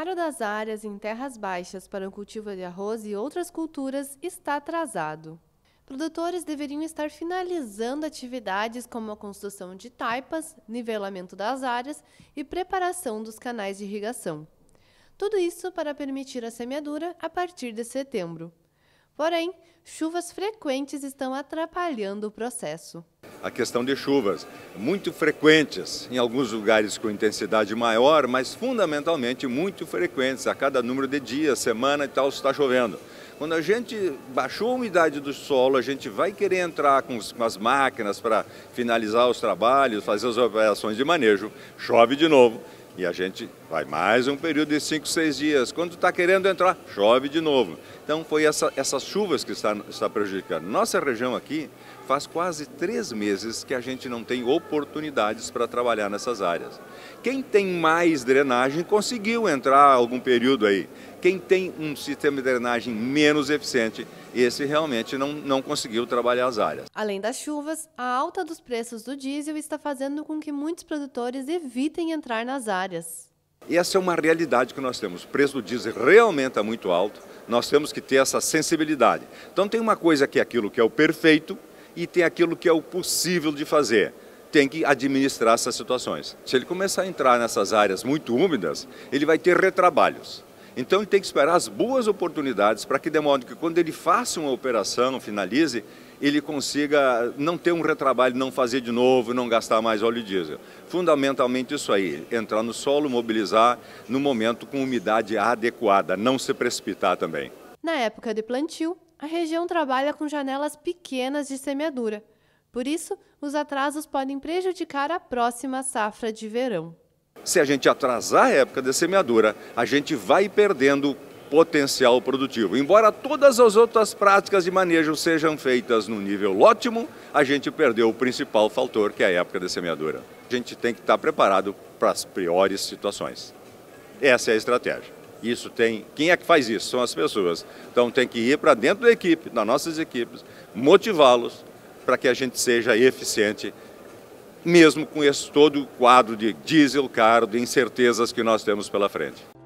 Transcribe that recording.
preparo das áreas em terras baixas para o cultivo de arroz e outras culturas está atrasado. Produtores deveriam estar finalizando atividades como a construção de taipas, nivelamento das áreas e preparação dos canais de irrigação. Tudo isso para permitir a semeadura a partir de setembro. Porém, chuvas frequentes estão atrapalhando o processo a questão de chuvas, muito frequentes, em alguns lugares com intensidade maior, mas fundamentalmente muito frequentes, a cada número de dias, semana e tal, está chovendo. Quando a gente baixou a umidade do solo, a gente vai querer entrar com, com as máquinas para finalizar os trabalhos, fazer as operações de manejo, chove de novo e a gente vai mais um período de 5, 6 dias. Quando está querendo entrar, chove de novo. Então foi essa, essas chuvas que está, está prejudicando. Nossa região aqui faz quase três meses que a gente não tem oportunidades para trabalhar nessas áreas. Quem tem mais drenagem conseguiu entrar algum período aí. Quem tem um sistema de drenagem menos eficiente, esse realmente não, não conseguiu trabalhar as áreas. Além das chuvas, a alta dos preços do diesel está fazendo com que muitos produtores evitem entrar nas áreas. Essa é uma realidade que nós temos. O preço do diesel realmente está é muito alto, nós temos que ter essa sensibilidade. Então tem uma coisa que é aquilo que é o perfeito e tem aquilo que é o possível de fazer tem que administrar essas situações. Se ele começar a entrar nessas áreas muito úmidas, ele vai ter retrabalhos. Então ele tem que esperar as boas oportunidades para que de modo que quando ele faça uma operação, finalize, ele consiga não ter um retrabalho, não fazer de novo, não gastar mais óleo diesel. Fundamentalmente isso aí, entrar no solo, mobilizar no momento com umidade adequada, não se precipitar também. Na época de plantio, a região trabalha com janelas pequenas de semeadura. Por isso, os atrasos podem prejudicar a próxima safra de verão. Se a gente atrasar a época da semeadura, a gente vai perdendo potencial produtivo. Embora todas as outras práticas de manejo sejam feitas no nível ótimo, a gente perdeu o principal fator, que é a época da semeadura. A gente tem que estar preparado para as piores situações. Essa é a estratégia. Isso tem. Quem é que faz isso? São as pessoas. Então tem que ir para dentro da equipe, das nossas equipes, motivá-los para que a gente seja eficiente mesmo com esse todo o quadro de diesel caro, de incertezas que nós temos pela frente.